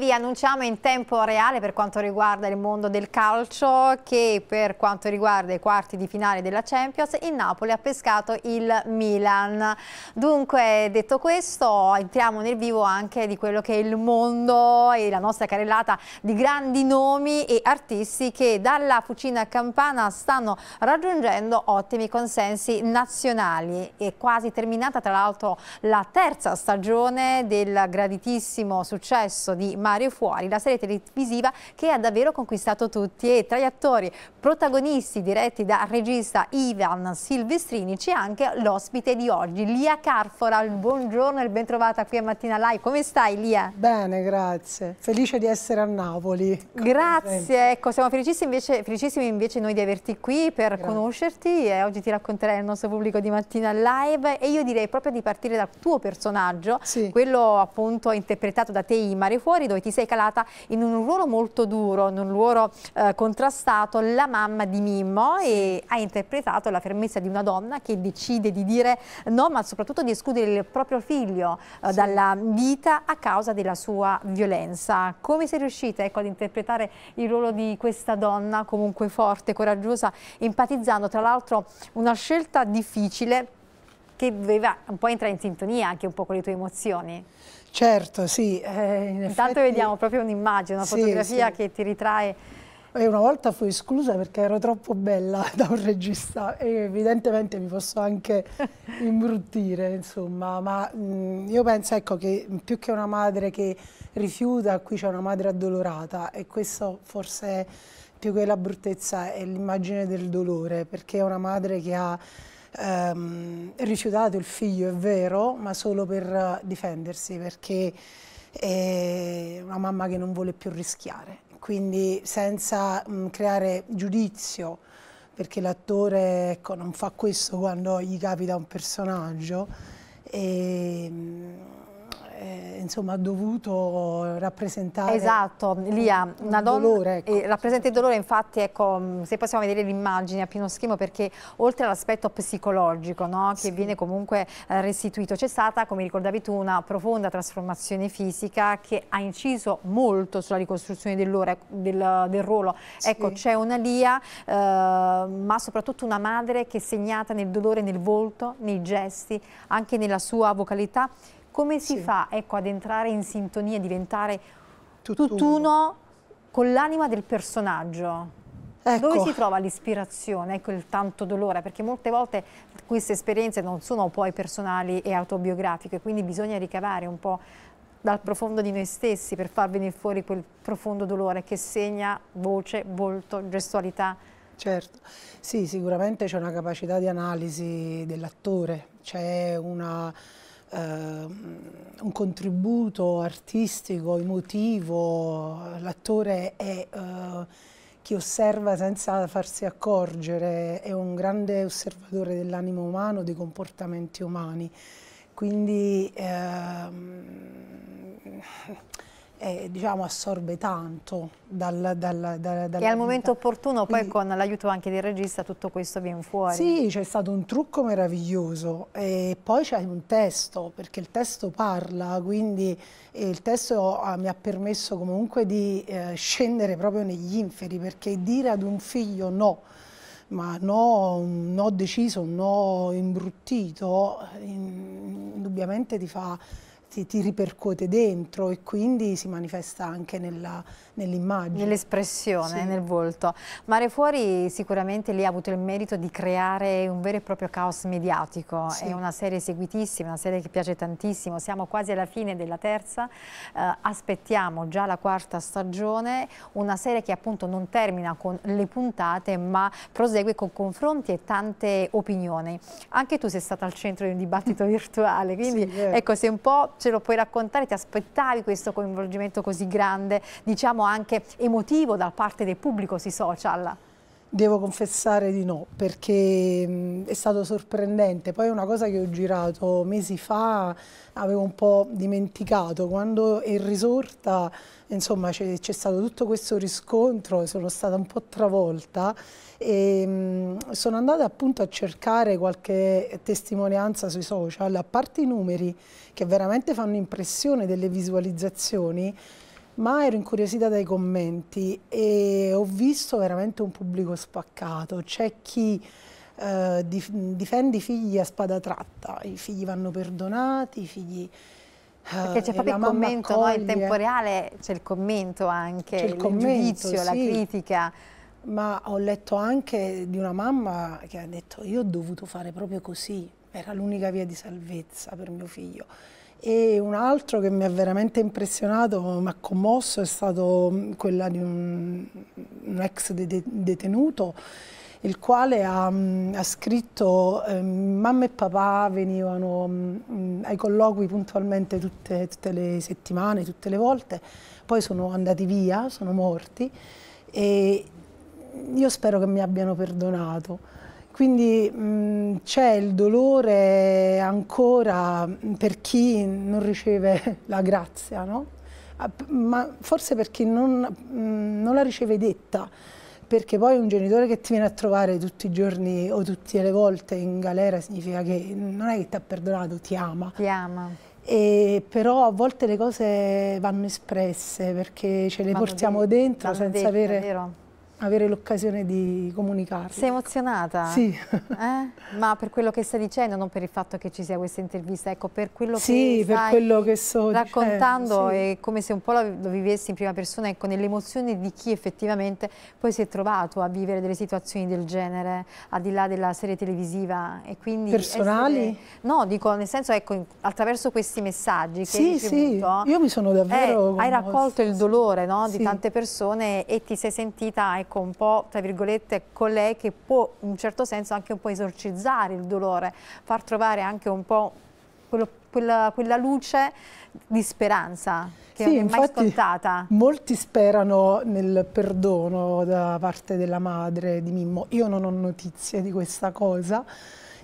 vi annunciamo in tempo reale per quanto riguarda il mondo del calcio che per quanto riguarda i quarti di finale della Champions il Napoli ha pescato il Milan. Dunque detto questo entriamo nel vivo anche di quello che è il mondo e la nostra carrellata di grandi nomi e artisti che dalla Fucina Campana stanno raggiungendo ottimi consensi nazionali. È quasi terminata tra l'altro la terza stagione del graditissimo successo di Mario Mario Fuori, la serie televisiva che ha davvero conquistato tutti e tra gli attori protagonisti diretti da regista Ivan Silvestrini c'è anche l'ospite di oggi, Lia Carfora. Buongiorno e ben trovata qui a Mattina Live. Come stai Lia? Bene, grazie. Felice di essere a Napoli. Grazie, ecco, siamo felicissimi invece, felicissimi invece noi di averti qui per grazie. conoscerti e oggi ti racconterai il nostro pubblico di Mattina Live e io direi proprio di partire dal tuo personaggio, sì. quello appunto interpretato da te in Mare Fuori, dove e ti sei calata in un ruolo molto duro, in un ruolo eh, contrastato, la mamma di Mimmo e hai interpretato la fermezza di una donna che decide di dire no ma soprattutto di escludere il proprio figlio eh, sì. dalla vita a causa della sua violenza. Come sei riuscita ecco, ad interpretare il ruolo di questa donna comunque forte, coraggiosa, empatizzando tra l'altro una scelta difficile che doveva un po' entrare in sintonia anche un po' con le tue emozioni. Certo, sì. Eh, in Intanto effetti... vediamo proprio un'immagine, una sì, fotografia sì. che ti ritrae e una volta fui esclusa perché ero troppo bella da un regista e evidentemente mi posso anche imbruttire, insomma, ma mh, io penso ecco, che più che una madre che rifiuta, qui c'è una madre addolorata e questo forse più che la bruttezza è l'immagine del dolore, perché è una madre che ha ehm, rifiutato il figlio, è vero, ma solo per eh, difendersi, perché è una mamma che non vuole più rischiare. Quindi senza mh, mm, creare giudizio, perché l'attore ecco, non fa questo quando gli capita un personaggio, e, ehm, mh, eh, insomma, ha dovuto rappresentare esatto, Lia, una donna dolore, ecco. eh, rappresenta il dolore infatti ecco, se possiamo vedere l'immagine a pieno schermo perché oltre all'aspetto psicologico no, che sì. viene comunque eh, restituito c'è stata come ricordavi tu una profonda trasformazione fisica che ha inciso molto sulla ricostruzione del, del, ruolo sì. ecco c'è una Lia eh, ma soprattutto una madre che è segnata nel dolore nel volto nei gesti anche nella sua vocalità come si sì. fa ecco, ad entrare in sintonia, diventare tutt'uno, tutt'uno con l'anima del personaggio? Ecco. Dove si trova l'ispirazione, ecco il tanto dolore, perché molte volte queste esperienze non sono poi personali e autobiografiche, quindi bisogna ricavare un po' dal profondo di noi stessi per far venire fuori quel profondo dolore che segna voce, volto, gestualità. Certo, sì, sicuramente c'è una capacità di analisi dell'attore, c'è una eh, un contributo artistico, emotivo, l'attore è eh, chi osserva senza farsi accorgere, è un grande osservatore dell'animo umano, dei comportamenti umani, quindi... Eh, eh, diciamo, assorbe tanto. Dal, dal, dal, e al momento opportuno poi Quindi, con l'aiuto anche del regista tutto questo viene fuori. Sì, c'è stato un trucco meraviglioso e poi c'è un testo perché il testo parla, quindi il testo ah, mi ha permesso comunque di eh, scendere proprio negli inferi perché dire ad un figlio no, ma no, un no deciso, un no imbruttito, in, indubbiamente ti fa ti, ti, ripercuote dentro e quindi si manifesta anche nell'immagine. Nell Nell'espressione, sì. nel volto. Mare Fuori sicuramente lì ha avuto il merito di creare un vero e proprio caos mediatico, sì. è una serie seguitissima, una serie che piace tantissimo, siamo quasi alla fine della terza, eh, aspettiamo già la quarta stagione, una serie che appunto non termina con le puntate ma prosegue con confronti e tante opinioni. Anche tu sei stata al centro di un dibattito virtuale, quindi sì, ecco sei un po' ce lo puoi raccontare, ti aspettavi questo coinvolgimento così grande, diciamo anche emotivo da parte del pubblico sui social? Devo confessare di no, perché mm, è stato sorprendente. Poi una cosa che ho girato mesi fa, avevo un po' dimenticato. Quando è risorta, insomma, c'è stato tutto questo riscontro, sono stata un po' travolta e mh, mm, sono andata appunto a cercare qualche testimonianza sui social, a parte i numeri che veramente fanno impressione delle visualizzazioni, ma ero incuriosita dai commenti e ho visto veramente un pubblico spaccato. C'è chi eh, difende i figli a spada tratta, i figli vanno perdonati, i figli... Eh, Perché c'è proprio il commento, no? in tempo reale c'è il commento anche, il, il commento, giudizio, sì. la critica. Ma ho letto anche di una mamma che ha detto io ho dovuto fare proprio così, era l'unica via di salvezza per mio figlio. E un altro che mi ha veramente impressionato, mi ha commosso, è stato mm, quella di un, un ex de detenuto il quale ha, mm, ha scritto eh, mamma e papà venivano mh, mm, ai colloqui puntualmente tutte, tutte, le settimane, tutte le volte, poi sono andati via, sono morti e io spero che mi abbiano perdonato quindi mm, c'è il dolore ancora per chi non riceve la grazia, no? Ah, ma forse per chi non, mm, non la riceve detta perché poi un genitore che ti viene a trovare tutti i giorni o tutte le volte in galera significa che non è che ti ha perdonato, ti ama. Ti ama. E però a volte le cose vanno espresse perché ce le vanno portiamo dentro senza dette, avere... Vero? avere l'occasione di comunicarlo. Sei emozionata? Sì. Eh? Ma per quello che stai dicendo, non per il fatto che ci sia questa intervista, ecco, per quello sì, che per stai quello che so cioè, raccontando dicendo, sì. è come se un po' lo vivessi in prima persona, ecco, nell'emozione di chi effettivamente poi si è trovato a vivere delle situazioni del genere, al di là della serie televisiva e quindi... Personali? Essere... No, dico, nel senso, ecco, attraverso questi messaggi che sì, hai ricevuto... Sì, io mi sono eh, davvero... Eh, hai raccolto il dolore no, di tante persone e ti sei sentita... Ecco, ecco, un po', tra virgolette, con lei che può in un certo senso anche un po' esorcizzare il dolore, far trovare anche un po' quello, quella, quella, luce di speranza che sì, non è mai scontata. Molti sperano nel perdono da parte della madre di Mimmo. Io non ho notizie di questa cosa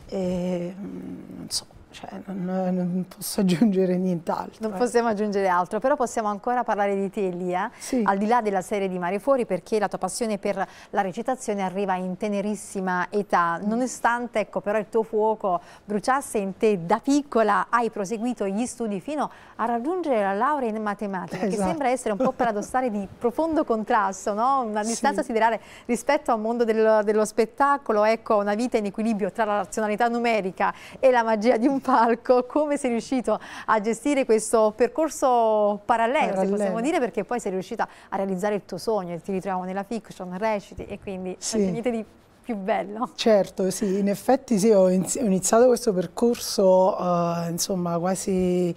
e mm, non so cioè, non, non, posso aggiungere nient'altro. Non eh. possiamo aggiungere altro, però possiamo ancora parlare di te Elia, sì. al di là della serie di Mare Fuori, perché la tua passione per la recitazione arriva in tenerissima età, nonostante ecco, però il tuo fuoco bruciasse in te da piccola, hai proseguito gli studi fino a raggiungere la laurea in matematica, esatto. che sembra essere un po' paradossale di profondo contrasto, no? una distanza sì. siderale rispetto al mondo del, dello spettacolo, ecco, una vita in equilibrio tra la razionalità numerica e la magia di un palco, come sei riuscito a gestire questo percorso parallelo, parallelo. possiamo dire, perché poi sei riuscita a realizzare il tuo sogno, e ti ritroviamo nella fiction, reciti e quindi sì. niente di più bello. Certo, sì, in effetti sì, ho iniziato questo percorso uh, insomma quasi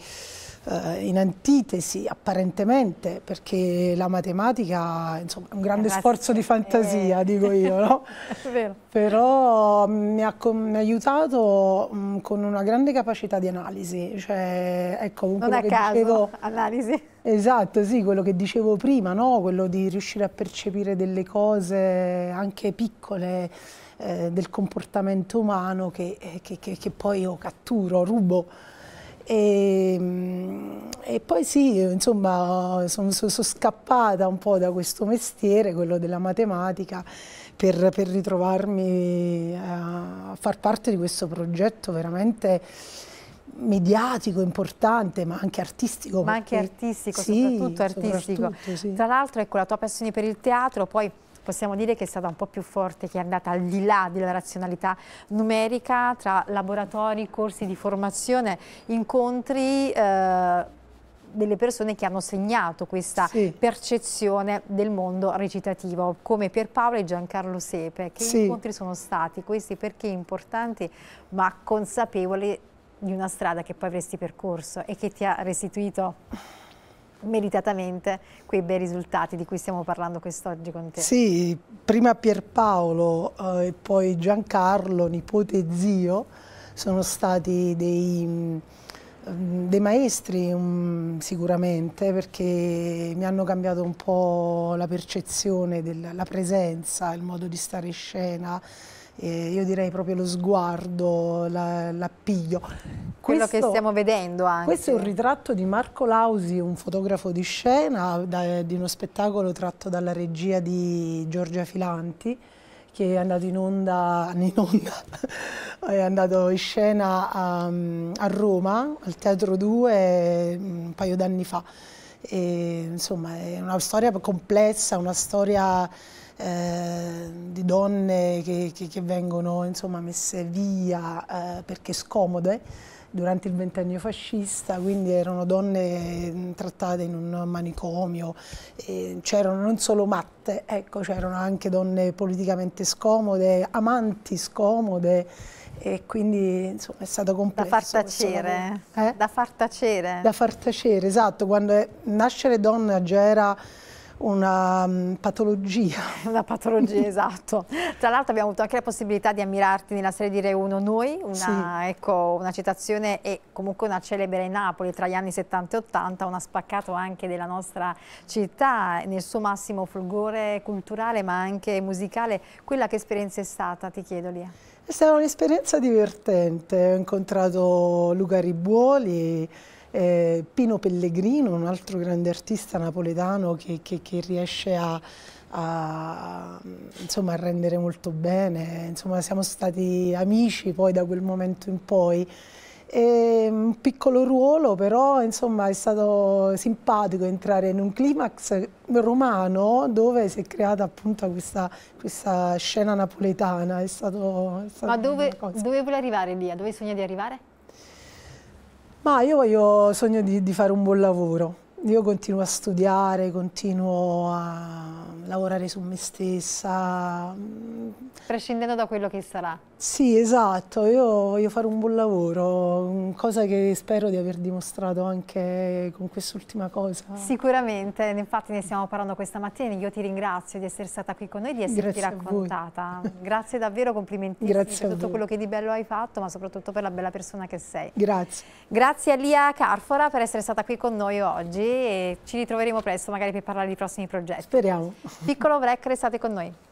eh, in antitesi apparentemente, perché la matematica insomma, è un grande Grazie. sforzo di eh, fantasia, eh. dico io, no? Però mm, mi ha, mi ha aiutato mh, mm, con una grande capacità di analisi, cioè, ecco, non a caso, dicevo, analisi. Esatto, sì, quello che dicevo prima, no? quello di riuscire a percepire delle cose anche piccole, eh, del comportamento umano che, eh, che, che, che poi io catturo, rubo. E, ehm, e poi sì, insomma, sono, sono, scappata un po' da questo mestiere, quello della matematica, per, per ritrovarmi a far parte di questo progetto veramente mediatico importante ma anche artistico ma anche artistico sì, soprattutto artistico soprattutto, sì. tra l'altro ecco la tua passione per il teatro poi possiamo dire che è stata un po' più forte, che è andata al di là della razionalità numerica, tra laboratori, corsi di formazione, incontri... Eh, delle persone che hanno segnato questa sì. percezione del mondo recitativo, come Pierpaolo e Giancarlo Sepe. Che sì. incontri sono stati questi? Perché importanti, ma consapevoli di una strada che poi avresti percorso e che ti ha restituito meritatamente quei bei risultati di cui stiamo parlando quest'oggi con te. Sì, prima Pierpaolo eh, e poi Giancarlo, nipote e zio, sono stati dei, mm, dei maestri um, sicuramente perché mi hanno cambiato un po' la percezione della presenza, il modo di stare in scena, eh, io direi proprio lo sguardo, l'appiglio. La, Quello questo, che stiamo vedendo anche. Questo è un ritratto di Marco Lausi, un fotografo di scena, da, di uno spettacolo tratto dalla regia di Giorgia Filanti, che è andato in onda, in onda è andato in scena a, a Roma, al Teatro 2, mm, un paio d'anni fa. E, insomma, è una storia complessa, una storia eh, di donne che, che, che vengono insomma, messe via eh, perché scomode durante il ventennio fascista, quindi erano donne mm, trattate in un manicomio, c'erano non solo matte, ecco, c'erano anche donne politicamente scomode, amanti scomode, e quindi insomma, è stato complesso. Da far tacere, eh? da far tacere. Da far tacere, esatto, quando è, nascere donna già era una mm, patologia. Una patologia, esatto. Tra l'altro abbiamo avuto anche la possibilità di ammirarti nella serie di Re 1 Noi, una, sì. ecco, una, citazione e comunque una celebre Napoli tra gli anni 70 e 80, una spaccato anche della nostra città nel suo massimo fulgore culturale ma anche musicale. Quella che esperienza è stata, ti chiedo Lia? È stata un'esperienza divertente, ho incontrato Luca Ribuoli, eh, Pino Pellegrino, un altro grande artista napoletano che, che, che riesce a, a, insomma, a, rendere molto bene, insomma, siamo stati amici poi da quel momento in poi. E mm, un piccolo ruolo però insomma, è stato simpatico entrare in un climax romano dove si è creata appunto questa, questa scena napoletana è stato, è stato ma dove, dove vuole arrivare Lia? dove sogna di arrivare? Ma io voglio sogno di, di fare un buon lavoro io continuo a studiare, continuo a lavorare su me stessa. Prescindendo da quello che sarà. Sì, esatto, io voglio fare un buon lavoro, cosa che spero di aver dimostrato anche con quest'ultima cosa. Sicuramente, infatti ne stiamo parlando questa mattina, io ti ringrazio di essere stata qui con noi, di esserti Grazie raccontata. Grazie davvero, complimenti per tutto quello che di bello hai fatto, ma soprattutto per la bella persona che sei. Grazie. Grazie a Lia Carfora per essere stata qui con noi oggi e ci ritroveremo presto magari per parlare di prossimi progetti. Speriamo. Piccolo break, restate con noi.